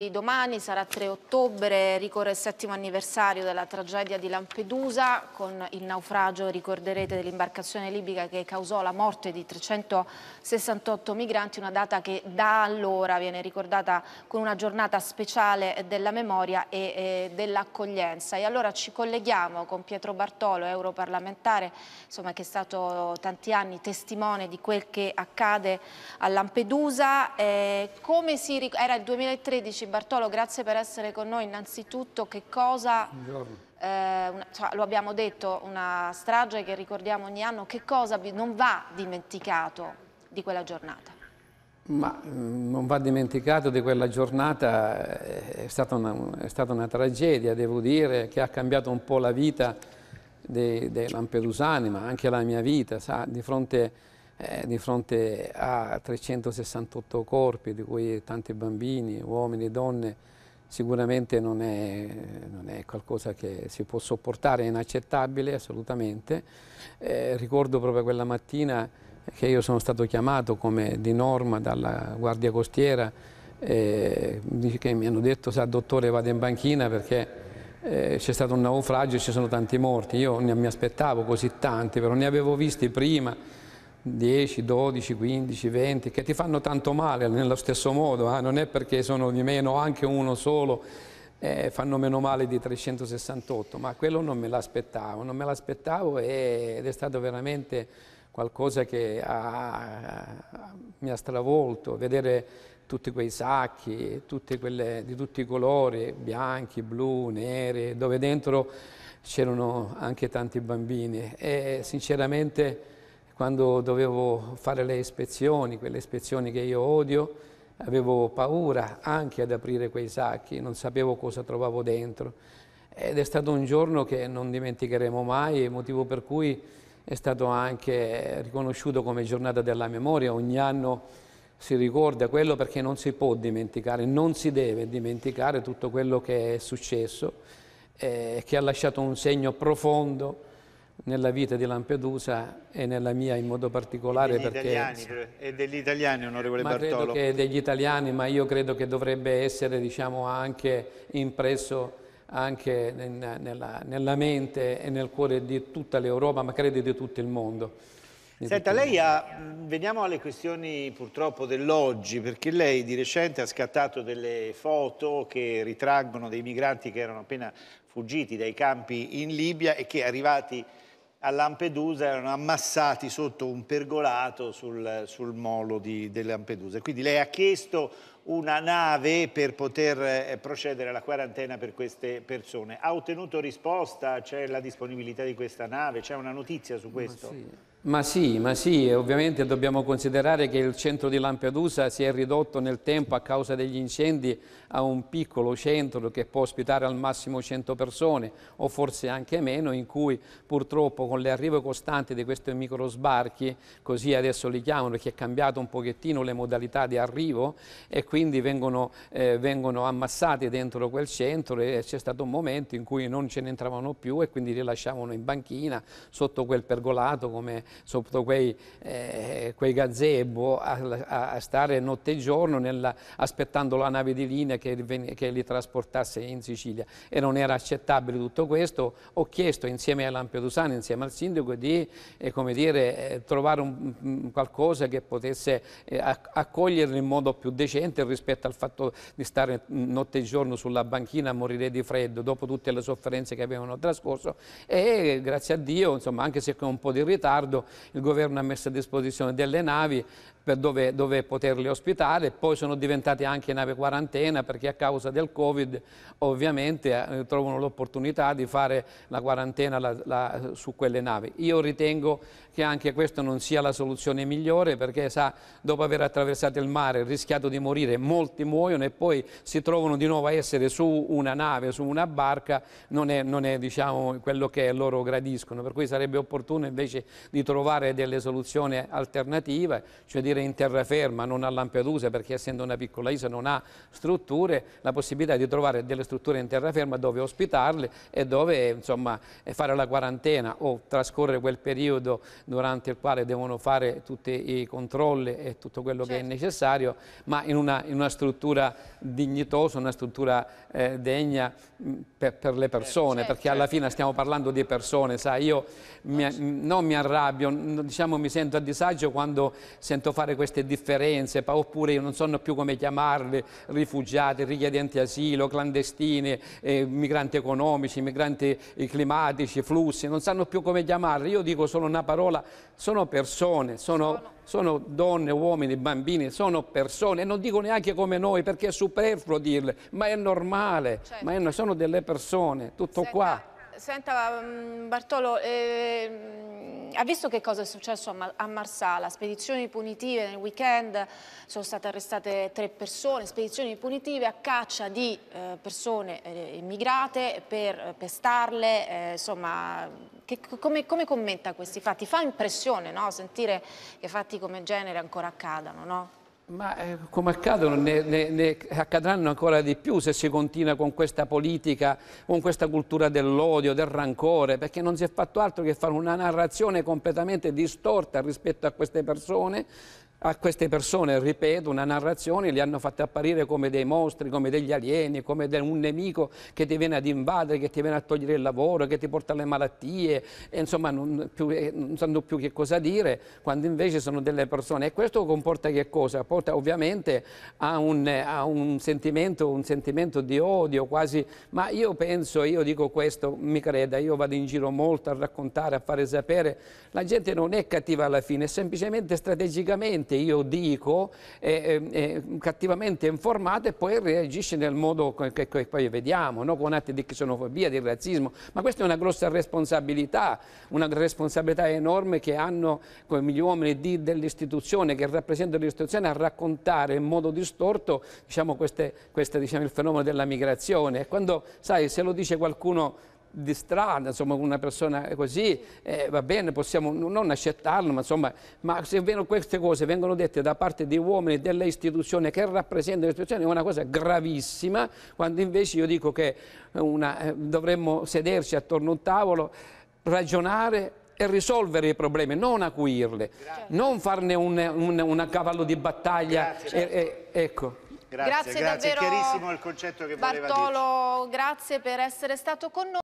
Domani sarà 3 ottobre, ricorre il settimo anniversario della tragedia di Lampedusa con il naufragio, ricorderete, dell'imbarcazione libica che causò la morte di 368 migranti, una data che da allora viene ricordata con una giornata speciale della memoria e, e dell'accoglienza. E allora ci colleghiamo con Pietro Bartolo, europarlamentare, insomma, che è stato tanti anni testimone di quel che accade a Lampedusa. Eh, come si, era il 2013 Bartolo, grazie per essere con noi. Innanzitutto che cosa, eh, una, cioè, lo abbiamo detto, una strage che ricordiamo ogni anno, che cosa non va dimenticato di quella giornata? Ma mm, non va dimenticato di quella giornata, eh, è stata, una, è stata una tragedia, devo dire, che ha cambiato un po' la vita dei, dei lampedusani, ma anche la mia vita, sa, di fronte a eh, di fronte a 368 corpi, di cui tanti bambini, uomini e donne, sicuramente non è, non è, qualcosa che si può sopportare, è inaccettabile assolutamente. Eh, ricordo proprio quella mattina che io sono stato chiamato come di norma dalla Guardia Costiera eh, che mi hanno detto, sa dottore vado in banchina perché eh, c'è stato un naufragio e ci sono tanti morti, io ne mi aspettavo così tanti, però ne avevo visti prima 10, 12, 15, 20, che ti fanno tanto male nello stesso modo, eh? non è perché sono di meno anche uno solo, eh, fanno meno male di 368, ma quello non me l'aspettavo, non me l'aspettavo ed è stato veramente qualcosa che ha, mi ha stravolto, vedere tutti quei sacchi quelle, di tutti i colori, bianchi, blu, neri, dove dentro c'erano anche tanti bambini e sinceramente quando dovevo fare le ispezioni, quelle ispezioni che io odio, avevo paura anche ad aprire quei sacchi, non sapevo cosa trovavo dentro. Ed è stato un giorno che non dimenticheremo mai, motivo per cui è stato anche riconosciuto come giornata della memoria. Ogni anno si ricorda quello perché non si può dimenticare, non si deve dimenticare tutto quello che è successo, eh, che ha lasciato un segno profondo nella vita di Lampedusa e nella mia in modo particolare e perché... Italiani, e degli italiani, onorevole ma Bartolo. Credo che degli italiani, ma io credo che dovrebbe essere diciamo, anche impresso anche nella, nella, mente e nel cuore di tutta l'Europa, ma credo di tutto il mondo. Senta, lei ha, veniamo alle questioni purtroppo dell'oggi, perché lei di recente ha scattato delle foto che ritraggono dei migranti che erano appena fuggiti dai campi in Libia e che arrivati a Lampedusa erano ammassati sotto un pergolato sul, sul molo di, di Lampedusa. Quindi lei ha chiesto una nave per poter eh, procedere alla quarantena per queste persone. Ha ottenuto risposta? C'è la disponibilità di questa nave? C'è una notizia su questo? sì. Ma sì, ma sì, ovviamente dobbiamo considerare che il centro di Lampedusa si è ridotto nel tempo a causa degli incendi a un piccolo centro che può ospitare al massimo 100 persone o forse anche meno, in cui purtroppo con l'arrivo costante di questi microsbarchi, così adesso li chiamano perché è cambiato un pochettino le modalità di arrivo e quindi vengono, eh, vengono ammassati dentro quel centro e c'è stato un momento in cui non ce ne entravano più e quindi li lasciavano in banchina sotto quel pergolato come sopra quei, eh, quei gazebo a, a, stare notte e giorno nella, aspettando la nave di linea che, che, li trasportasse in Sicilia e non era accettabile tutto questo. Ho chiesto insieme a Lampedusano, insieme al sindaco di eh, dire, eh, trovare un, qualcosa che potesse eh, accoglierli in modo più decente rispetto al fatto di stare notte e giorno sulla banchina a morire di freddo dopo tutte le sofferenze che avevano trascorso e grazie a Dio, insomma, anche se con un po' di ritardo, miliardo il governo ha messo a disposizione delle navi dove, dove, poterle ospitare, poi sono diventate anche nave quarantena perché a causa del Covid ovviamente eh, trovano l'opportunità di fare la quarantena la, la, su quelle navi. Io ritengo che anche questa non sia la soluzione migliore perché sa, dopo aver attraversato il mare, rischiato di morire, molti muoiono e poi si trovano di nuovo a essere su una nave, su una barca, non è, non è diciamo, quello che loro gradiscono, per cui sarebbe opportuno invece di trovare delle soluzioni alternative, cioè dire in terraferma, non a Lampedusa, perché essendo una piccola isola non ha strutture, la possibilità di trovare delle strutture in terraferma dove ospitarle e dove insomma, eh, fare la quarantena o trascorrere quel periodo durante il quale devono fare tutti i controlli e tutto quello certo. che è certo. necessario, ma in una, in una struttura dignitosa, una struttura eh, degna mm, per, per, le persone, certo, perché alla certo. fine stiamo parlando di persone, sai, io mi, non mi arrabbio rabbio, diciamo, mi sento a disagio quando sento fare queste differenze, oppure io non so più come chiamarle, rifugiati, richiedenti asilo, clandestini, eh, migranti economici, migranti eh, climatici, flussi, non sanno più come chiamarle, Io dico solo una parola, sono persone, sono... sono sono donne, uomini, bambini, sono persone, non dico neanche come noi perché è superfluo dirle, ma è normale, certo. ma è, certo. sono delle persone, tutto Senta, qua. Senta mm, Bartolo, eh, ha visto che cosa è successo a, Marsala? Spedizioni punitive nel weekend, sono state arrestate tre persone, spedizioni punitive a caccia di eh, persone eh, immigrate per eh, pestarle, eh, insomma, che, come, come, commenta questi fatti? Fa impressione no? sentire che fatti come genere ancora accadano, no? Ma eh, come accadono, ne, ne, ne, accadranno ancora di più se si continua con questa politica, con questa cultura dell'odio, del rancore, perché non si è fatto altro che fare una narrazione completamente distorta rispetto a queste persone a queste persone, ripeto, una narrazione, li hanno fatti apparire come dei mostri, come degli alieni, come un nemico che ti viene ad invadere, che ti viene a togliere il lavoro, che ti porta alle malattie, e insomma non, più, eh, non sanno più che cosa dire, quando invece sono delle persone. E questo comporta che cosa? Porta ovviamente a un, a un sentimento, un sentimento di odio quasi, ma io penso, io dico questo, mi creda, io vado in giro molto a raccontare, a fare sapere, la gente non è cattiva alla fine, è semplicemente strategicamente cattivamente io dico, eh, eh, cattivamente informato e poi reagisce nel modo che, che poi vediamo, no? con atti di xenofobia, di razzismo, ma questa è una grossa responsabilità, una responsabilità enorme che hanno gli uomini di, dell'istituzione, che rappresentano l'istituzione a raccontare in modo distorto diciamo, queste, queste, diciamo, il fenomeno della migrazione. E quando, sai, se lo dice qualcuno di strada, insomma una persona così, eh, va bene, possiamo non accettarlo, ma insomma, ma se queste cose vengono dette da parte di uomini delle istituzioni che rappresentano le istituzioni è una cosa gravissima, quando invece io dico che una, eh, dovremmo sederci attorno a un tavolo, ragionare e risolvere i problemi, non acuirli, Grazie. non farne un, un, un, cavallo di battaglia. Grazie, e, e, ecco. Grazie, grazie, grazie. davvero. È chiarissimo il concetto che Bartolo, voleva dire. Bartolo, grazie per essere stato con noi.